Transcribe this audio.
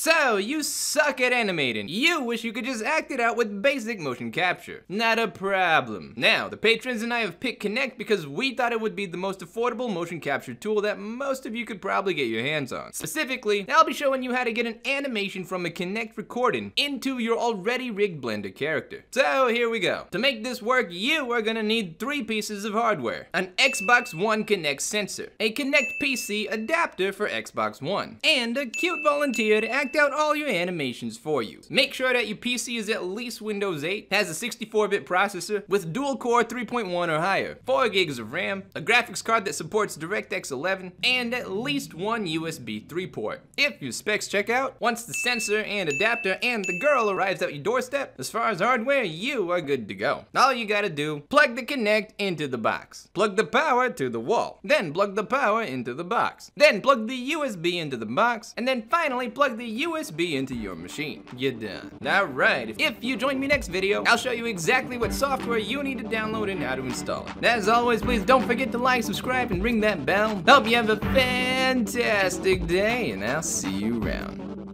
So, you suck at animating. You wish you could just act it out with basic motion capture. Not a problem. Now, the patrons and I have picked Kinect because we thought it would be the most affordable motion capture tool that most of you could probably get your hands on. Specifically, I'll be showing you how to get an animation from a Kinect recording into your already rigged Blender character. So, here we go. To make this work, you are gonna need three pieces of hardware. An Xbox One Kinect sensor, a Kinect PC adapter for Xbox One, and a cute volunteer to out all your animations for you. Make sure that your PC is at least Windows 8, has a 64-bit processor with dual-core 3.1 or higher, 4 gigs of RAM, a graphics card that supports DirectX 11, and at least one USB 3 port. If your specs check out, once the sensor and adapter and the girl arrives at your doorstep, as far as hardware, you are good to go. All you gotta do, plug the Kinect into the box. Plug the power to the wall. Then plug the power into the box. Then plug the USB into the box. And then finally plug the USB into your machine. You're done. Alright, if you join me next video, I'll show you exactly what software you need to download and how to install it. As always, please don't forget to like, subscribe, and ring that bell. Hope you have a fantastic day, and I'll see you around.